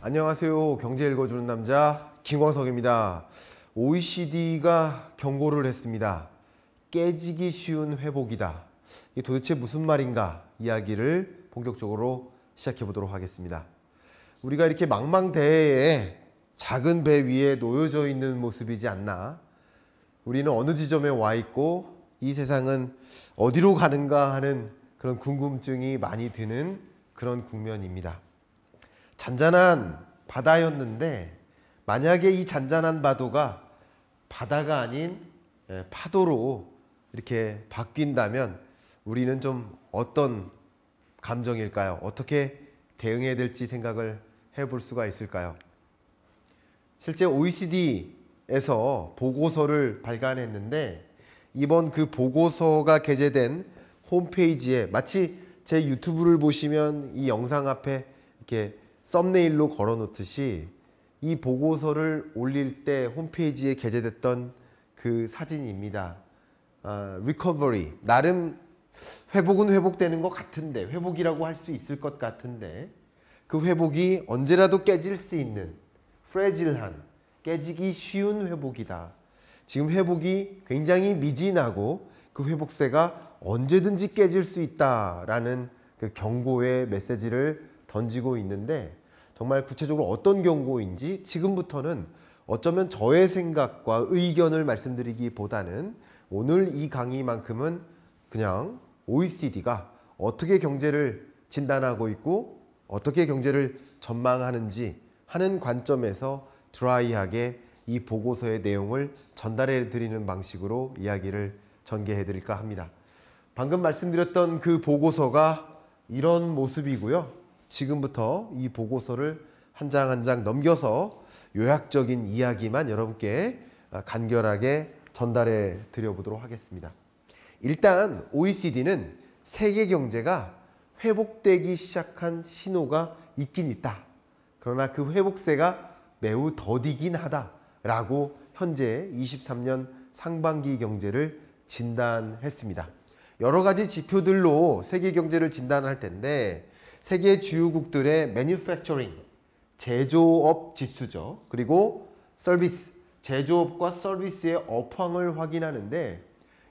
안녕하세요. 경제 읽어주는 남자 김광석입니다. OECD가 경고를 했습니다. 깨지기 쉬운 회복이다. 이게 도대체 무슨 말인가 이야기를 본격적으로 시작해 보도록 하겠습니다. 우리가 이렇게 망망대해에 작은 배 위에 놓여져 있는 모습이지 않나. 우리는 어느 지점에 와 있고 이 세상은 어디로 가는가 하는 그런 궁금증이 많이 드는 그런 국면입니다. 잔잔한 바다였는데 만약에 이 잔잔한 바도가 바다가 아닌 예, 파도로 이렇게 바뀐다면 우리는 좀 어떤 감정일까요? 어떻게 대응해야 될지 생각을 해볼 수가 있을까요? 실제 OECD에서 보고서를 발간했는데 이번 그 보고서가 게재된 홈페이지에 마치 제 유튜브를 보시면 이 영상 앞에 이렇게 썸네일로 걸어놓듯이 이 보고서를 올릴 때 홈페이지에 게재됐던 그 사진입니다. 어, recovery 나름 회복은 회복되는 것 같은데 회복이라고 할 수 있을 것 같은데 그 회복이 언제라도 깨질 수 있는 프레질한 깨지기 쉬운 회복이다. 지금 회복이 굉장히 미진하고 그 회복세가 언제든지 깨질 수 있다라는 그 경고의 메시지를 던지고 있는데 정말 구체적으로 어떤 경고인지 지금부터는 어쩌면 저의 생각과 의견을 말씀드리기보다는 오늘 이 강의만큼은 그냥 OECD가 어떻게 경제를 진단하고 있고 어떻게 경제를 전망하는지 하는 관점에서 드라이하게 이 보고서의 내용을 전달해 드리는 방식으로 이야기를 전개해 드릴까 합니다. 방금 말씀드렸던 그 보고서가 이런 모습이고요. 지금부터 이 보고서를 한 장 한 장 넘겨서 요약적인 이야기만 여러분께 아, 간결하게 전달해 드려보도록 하겠습니다. 일단 OECD는 세계 경제가 회복되기 시작한 신호가 있긴 있다. 그러나 그 회복세가 매우 더디긴 하다라고 현재 23년 상반기 경제를 진단했습니다. 여러 가지 지표들로 세계 경제를 진단할 텐데 세계 주요국들의 매뉴팩처링 제조업 지수죠. 그리고 서비스 제조업과 서비스의 업황을 확인하는데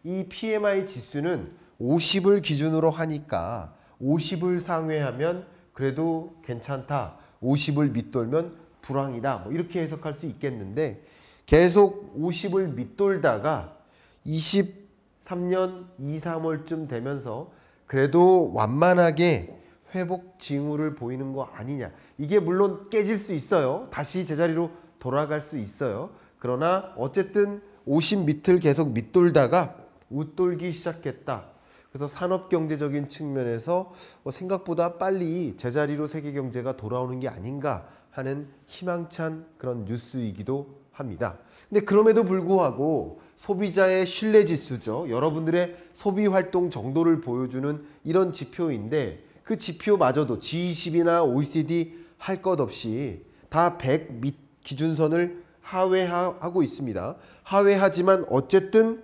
이 PMI 지수는 50을 기준으로 하니까 50을 상회하면 그래도 괜찮다. 50을 밑돌면 불황이다. 뭐 이렇게 해석할 수 있겠는데 계속 50을 밑돌다가 23년 2, 3월쯤 되면서 그래도 완만하게 회복 징후를 보이는 거 아니냐. 이게 물론 깨질 수 있어요. 다시 제자리로 돌아갈 수 있어요. 그러나 어쨌든 50 밑을 계속 밑돌다가 웃돌기 시작했다. 그래서 산업경제적인 측면에서 뭐 생각보다 빨리 제자리로 세계경제가 돌아오는 게 아닌가 하는 희망찬 그런 뉴스이기도 합니다. 근데 그럼에도 불구하고 소비자의 신뢰지수죠. 여러분들의 소비활동 정도를 보여주는 이런 지표인데 그 지표마저도 G20이나 OECD 할 것 없이 다 100 밑 기준선을 하회하고 있습니다. 하회하지만 어쨌든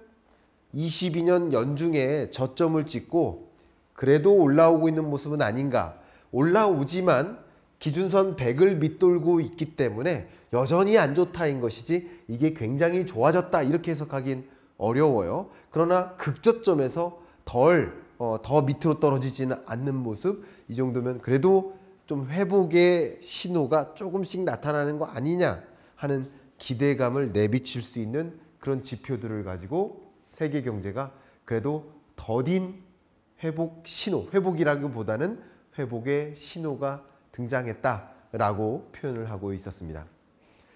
22년 연중에 저점을 찍고 그래도 올라오고 있는 모습은 아닌가. 올라오지만 기준선 100을 밑돌고 있기 때문에 여전히 안 좋다인 것이지 이게 굉장히 좋아졌다 이렇게 해석하긴 어려워요. 그러나 극저점에서 덜 어, 더 밑으로 떨어지지는 않는 모습 이 정도면 그래도 좀 회복의 신호가 조금씩 나타나는 거 아니냐 하는 기대감을 내비칠 수 있는 그런 지표들을 가지고 세계 경제가 그래도 더딘 회복 신호, 회복이라기보다는 회복의 신호가 등장했다라고 표현을 하고 있었습니다.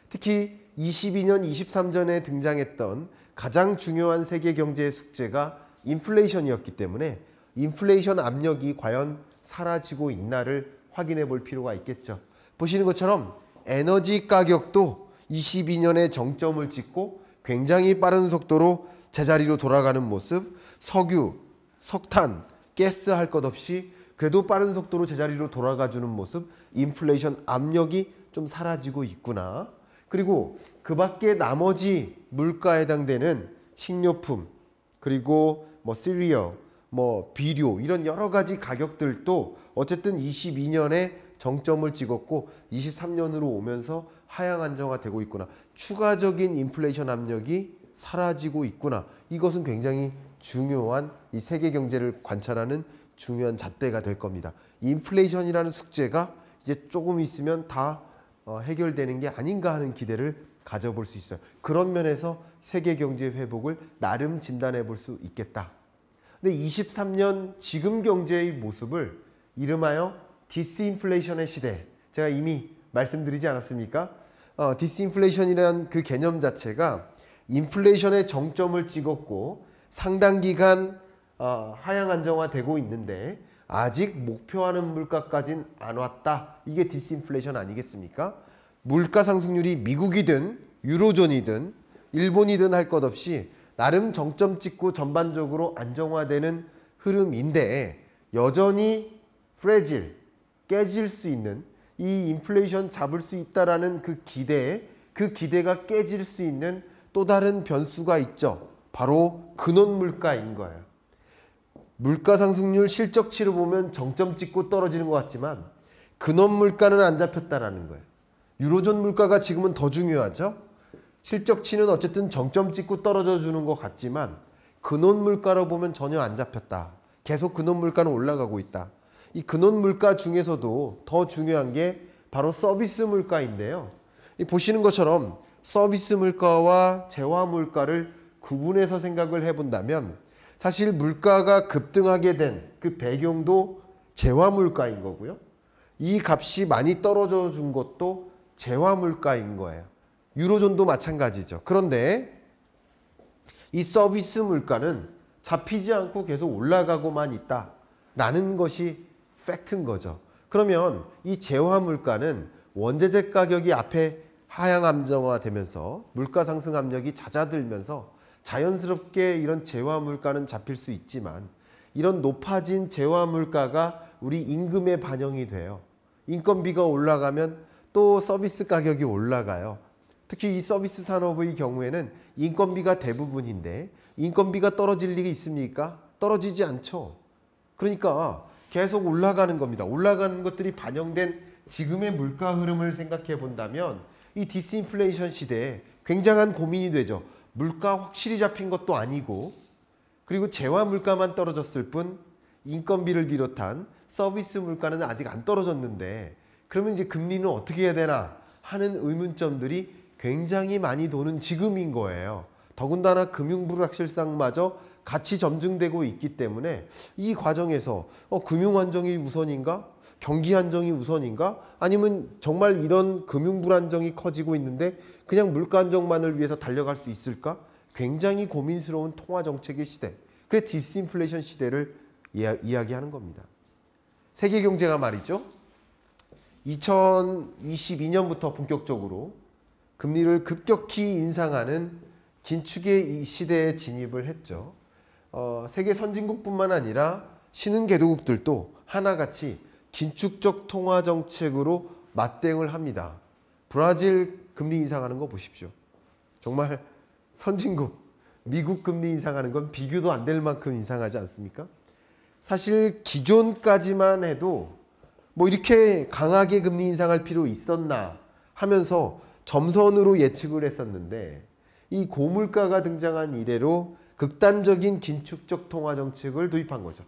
특히 22년, 23전에 등장했던 가장 중요한 세계 경제의 숙제가 인플레이션이었기 때문에 인플레이션 압력이 과연 사라지고 있나를 확인해 볼 필요가 있겠죠. 보시는 것처럼 에너지 가격도 22년에 정점을 찍고 굉장히 빠른 속도로 제자리로 돌아가는 모습, 석유, 석탄, 가스 할 것 없이 그래도 빠른 속도로 제자리로 돌아가주는 모습, 인플레이션 압력이 좀 사라지고 있구나. 그리고 그 밖에 나머지 물가에 해당되는 식료품, 그리고 뭐 시리어, 뭐 비료 이런 여러 가지 가격들도 어쨌든 22년에 정점을 찍었고 23년으로 오면서 하향 안정화되고 있구나. 추가적인 인플레이션 압력이 사라지고 있구나. 이것은 굉장히 중요한 이 세계 경제를 관찰하는 중요한 잣대가 될 겁니다. 인플레이션이라는 숙제가 이제 조금 있으면 다 어, 해결되는 게 아닌가 하는 기대를 가져볼 수 있어요. 그런 면에서 세계 경제 회복을 나름 진단해 볼 수 있겠다. 근데 23년 지금 경제의 모습을 이름하여 디스인플레이션의 시대. 제가 이미 말씀드리지 않았습니까? 어, 디스인플레이션이라는 그 개념 자체가 인플레이션의 정점을 찍었고 상당 기간 어, 하향 안정화되고 있는데 아직 목표하는 물가까지는 안 왔다. 이게 디스인플레이션 아니겠습니까? 물가 상승률이 미국이든 유로존이든 일본이든 할 것 없이 나름 정점 찍고 전반적으로 안정화되는 흐름인데 여전히 프레질 깨질 수 있는 이 인플레이션 잡을 수 있다라는 그 기대에 그 기대가 깨질 수 있는 또 다른 변수가 있죠. 바로 근원 물가인 거예요. 물가 상승률 실적치로 보면 정점 찍고 떨어지는 것 같지만 근원 물가는 안 잡혔다라는 거예요. 유로존 물가가 지금은 더 중요하죠. 실적치는 어쨌든 정점 찍고 떨어져 주는 것 같지만 근원 물가로 보면 전혀 안 잡혔다. 계속 근원 물가는 올라가고 있다. 이 근원 물가 중에서도 더 중요한 게 바로 서비스 물가인데요. 보시는 것처럼 서비스 물가와 재화 물가를 구분해서 생각을 해본다면 사실 물가가 급등하게 된 그 배경도 재화 물가인 거고요. 이 값이 많이 떨어져 준 것도 재화물가인 거예요. 유로존도 마찬가지죠. 그런데 이 서비스 물가는 잡히지 않고 계속 올라가고만 있다라는 것이 팩트인 거죠. 그러면 이 재화 물가는 원재재 가격이 앞에 하향 함정화되면서 물가 상승 압력이 잦아들면서 자연스럽게 이런 재화 물가는 잡힐 수 있지만 이런 높아진 재화 물가가 우리 임금에 반영이 돼요. 인건비가 올라가면 또 서비스 가격이 올라가요. 특히 이 서비스 산업의 경우에는 인건비가 대부분인데 인건비가 떨어질 리가 있습니까? 떨어지지 않죠. 그러니까 계속 올라가는 겁니다. 올라가는 것들이 반영된 지금의 물가 흐름을 생각해 본다면 이 디스인플레이션 시대에 굉장한 고민이 되죠. 물가 확실히 잡힌 것도 아니고 그리고 재화 물가만 떨어졌을 뿐 인건비를 비롯한 서비스 물가는 아직 안 떨어졌는데 그러면 이제 금리는 어떻게 해야 되나 하는 의문점들이 굉장히 많이 도는 지금인 거예요. 더군다나 금융 불확실성마저 같이 점증되고 있기 때문에 이 과정에서 어, 금융 안정이 우선인가? 경기 안정이 우선인가? 아니면 정말 이런 금융 불안정이 커지고 있는데 그냥 물가 안정만을 위해서 달려갈 수 있을까? 굉장히 고민스러운 통화 정책의 시대. 그게 디스인플레이션 시대를 이야기하는 겁니다. 세계 경제가 말이죠. 2022년부터 본격적으로 금리를 급격히 인상하는 긴축의 시대에 진입을 했죠. 어, 세계 선진국뿐만 아니라 신흥개도국들도 하나같이 긴축적 통화 정책으로 맞대응을 합니다. 브라질 금리 인상하는 거 보십시오. 정말 선진국 미국 금리 인상하는 건 비교도 안 될 만큼 인상하지 않습니까? 사실 기존까지만 해도 뭐 이렇게 강하게 금리 인상할 필요 있었나 하면서 점선으로 예측을 했었는데 이 고물가가 등장한 이래로 극단적인 긴축적 통화 정책을 도입한 거죠.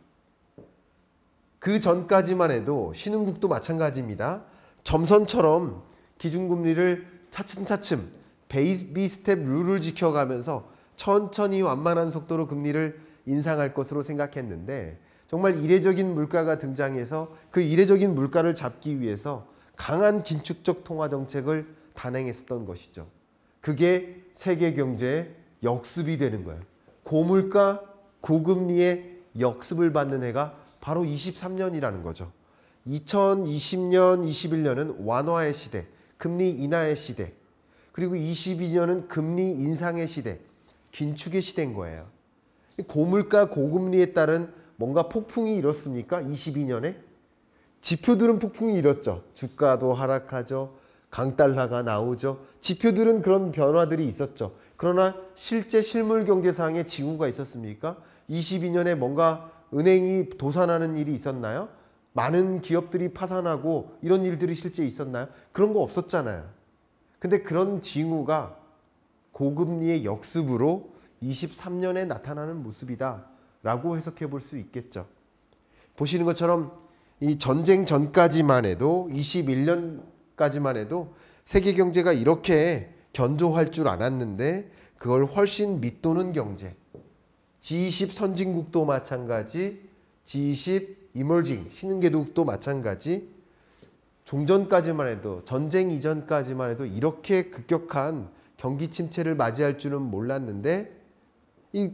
그 전까지만 해도 신흥국도 마찬가지입니다. 점선처럼 기준금리를 차츰차츰 베이비 스텝 룰을 지켜가면서 천천히 완만한 속도로 금리를 인상할 것으로 생각했는데 정말 이례적인 물가가 등장해서 그 이례적인 물가를 잡기 위해서 강한 긴축적 통화 정책을 단행했었던 것이죠. 그게 세계 경제의 역습이 되는 거예요. 고물가, 고금리의 역습을 받는 해가 바로 23년이라는 거죠. 2020년, 21년은 완화의 시대, 금리 인하의 시대, 그리고 22년은 금리 인상의 시대, 긴축의 시대인 거예요. 고물가, 고금리에 따른 뭔가 폭풍이 일었습니까? 22년에? 지표들은 폭풍이 일었죠. 주가도 하락하죠. 강달라가 나오죠. 지표들은 그런 변화들이 있었죠. 그러나 실제 실물 경제상의 징후가 있었습니까? 22년에 뭔가 은행이 도산하는 일이 있었나요? 많은 기업들이 파산하고 이런 일들이 실제 있었나요? 그런 거 없었잖아요. 근데 그런 징후가 고금리의 역습으로 23년에 나타나는 모습이다. 라고 해석해 볼 수 있겠죠. 보시는 것처럼 이 전쟁 전까지만 해도 21년까지만 해도 세계 경제가 이렇게 견조할 줄 알았는데 그걸 훨씬 밑도는 경제. G20 선진국도 마찬가지, G20 이멀징 신흥개도국도 마찬가지. 종전까지만 해도 전쟁 이전까지만 해도 이렇게 급격한 경기 침체를 맞이할 줄은 몰랐는데 이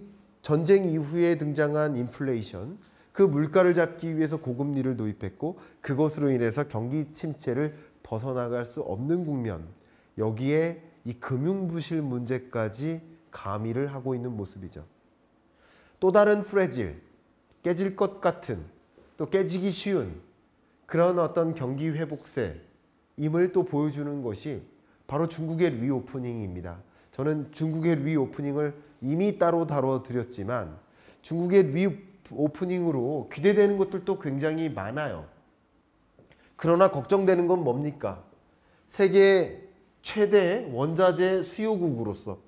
전쟁 이후에 등장한 인플레이션, 그 물가를 잡기 위해서 고금리를 도입했고 그것으로 인해서 경기 침체를 벗어나갈 수 없는 국면, 여기에 이 금융 부실 문제까지 가미를 하고 있는 모습이죠. 또 다른 프레질, 깨질 것 같은, 또 깨지기 쉬운 그런 어떤 경기 회복세임을 또 보여주는 것이 바로 중국의 리오프닝입니다. 저는 중국의 리오프닝을 이미 따로 다뤄드렸지만 중국의 리오프닝으로 기대되는 것들도 굉장히 많아요. 그러나 걱정되는 건 뭡니까? 세계 최대 원자재 수요국으로서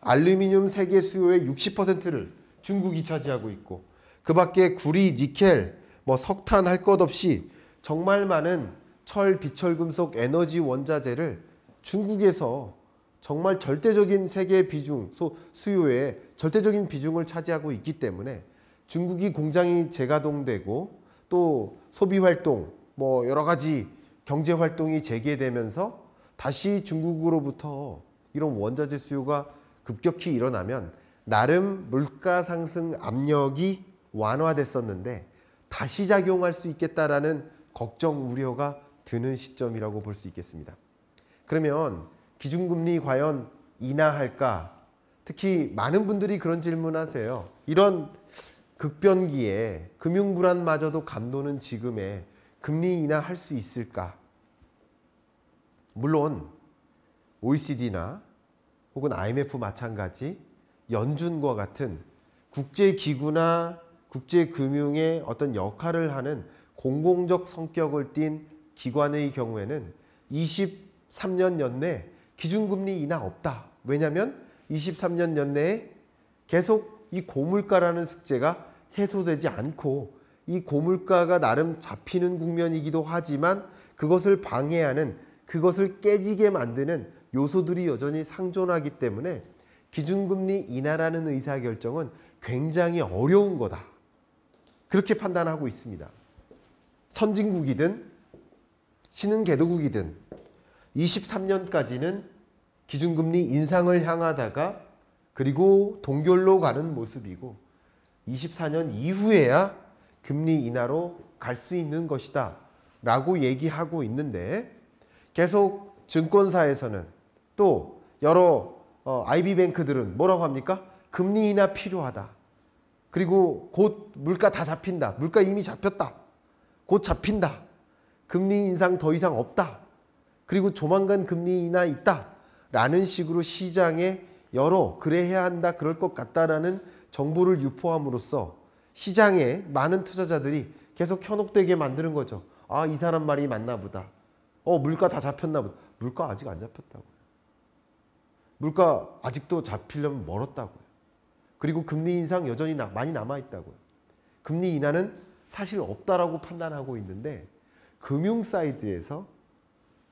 알루미늄 세계 수요의 60%를 중국이 차지하고 있고 그 밖에 구리, 니켈, 뭐 석탄 할 것 없이 정말 많은 철, 비철금속 에너지 원자재를 중국에서 정말 절대적인 세계 비중, 수요에 절대적인 비중을 차지하고 있기 때문에 중국이 공장이 재가동되고 또 소비 활동, 뭐 여러 가지 경제 활동이 재개되면서 다시 중국으로부터 이런 원자재 수요가 급격히 일어나면 나름 물가 상승 압력이 완화됐었는데 다시 작용할 수 있겠다라는 걱정 우려가 드는 시점이라고 볼 수 있겠습니다. 그러면 기준금리 과연 인하할까? 특히 많은 분들이 그런 질문하세요. 이런 극변기에 금융 불안마저도 감도는 지금에 금리 인하할 수 있을까? 물론 OECD나 혹은 IMF 마찬가지 연준과 같은 국제기구나 국제금융의 어떤 역할을 하는 공공적 성격을 띤 기관의 경우에는 23년 연내 기준금리 인하 없다. 왜냐하면 23년 연내에 계속 이 고물가라는 숙제가 해소되지 않고 이 고물가가 나름 잡히는 국면이기도 하지만 그것을 방해하는 그것을 깨지게 만드는 요소들이 여전히 상존하기 때문에 기준금리 인하라는 의사결정은 굉장히 어려운 거다. 그렇게 판단하고 있습니다. 선진국이든 신흥개도국이든 23년까지는 기준금리 인상을 향하다가 그리고 동결로 가는 모습이고 24년 이후에야 금리 인하로 갈 수 있는 것이다 라고 얘기하고 있는데 계속 증권사에서는 또 여러 어, IB뱅크들은 뭐라고 합니까? 금리 인하 필요하다. 그리고 곧 물가 다 잡힌다. 물가 이미 잡혔다. 곧 잡힌다. 금리 인상 더 이상 없다. 그리고 조만간 금리 인하 있다. 라는 식으로 시장에 열어 그래야 한다 그럴 것 같다라는 정보를 유포함으로써 시장에 많은 투자자들이 계속 현혹되게 만드는 거죠. 아, 이 사람 말이 맞나 보다. 어, 물가 다 잡혔나 보다. 물가 아직 안 잡혔다고요. 물가 아직도 잡히려면 멀었다고요. 그리고 금리 인상 여전히 나, 많이 남아있다고요. 금리 인하는 사실 없다라고 판단하고 있는데 금융 사이드에서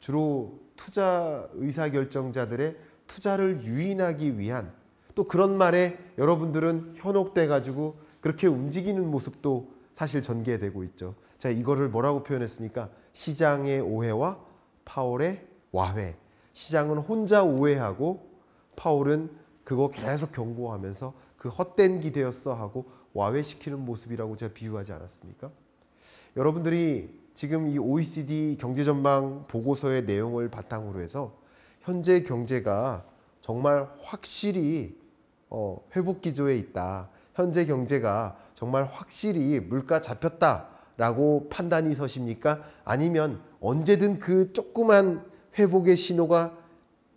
주로 투자 의사결정자들의 투자를 유인하기 위한 또 그런 말에 여러분들은 현혹돼 가지고 그렇게 움직이는 모습도 사실 전개되고 있죠. 자, 이거를 뭐라고 표현했습니까? 시장의 오해와 파월의 와회. 시장은 혼자 오해하고 파월은 그거 계속 경고하면서 그 헛된 기대였어 하고 와회시키는 모습이라고 제가 비유하지 않았습니까? 여러분들이 지금 이 OECD 경제 전망 보고서의 내용을 바탕으로 해서 현재 경제가 정말 확실히 어, 회복 기조에 있다. 현재 경제가 정말 확실히 물가 잡혔다라고 판단이 서십니까? 아니면 언제든 그 조그만 회복의 신호가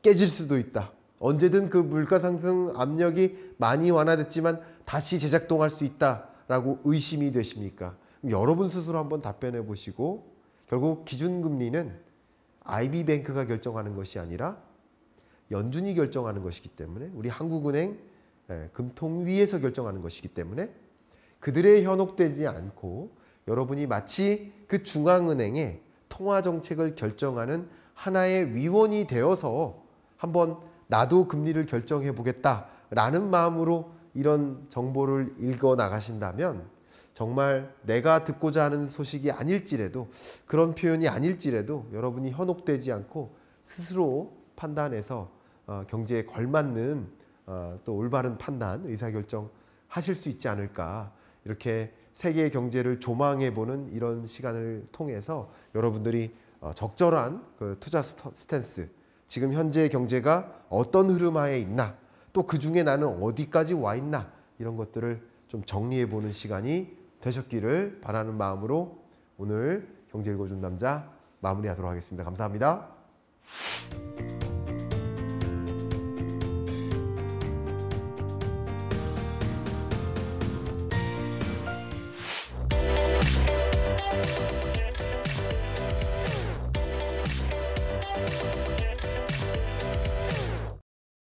깨질 수도 있다. 언제든 그 물가 상승 압력이 많이 완화됐지만 다시 재작동할 수 있다라고 의심이 되십니까? 여러분 스스로 한번 답변해 보시고 결국 기준금리는 IB뱅크가 결정하는 것이 아니라 연준이 결정하는 것이기 때문에 우리 한국은행 예, 금통위에서 결정하는 것이기 때문에 그들의 현혹되지 않고 여러분이 마치 그 중앙은행의 통화정책을 결정하는 하나의 위원이 되어서 한번 나도 금리를 결정해 보겠다라는 마음으로 이런 정보를 읽어 나가신다면 정말 내가 듣고자 하는 소식이 아닐지라도 그런 표현이 아닐지라도 여러분이 현혹되지 않고 스스로 판단해서 어, 경제에 걸맞는 어, 또 올바른 판단, 의사결정 하실 수 있지 않을까 이렇게 세계 경제를 조망해 보는 이런 시간을 통해서 여러분들이 어, 적절한 그 투자 스탠스 지금 현재 경제가 어떤 흐름하에 있나 또 그 중에 나는 어디까지 와 있나 이런 것들을 좀 정리해 보는 시간이 되셨기를 바라는 마음으로 오늘 경제 읽어준 남자 마무리하도록 하겠습니다. 감사합니다.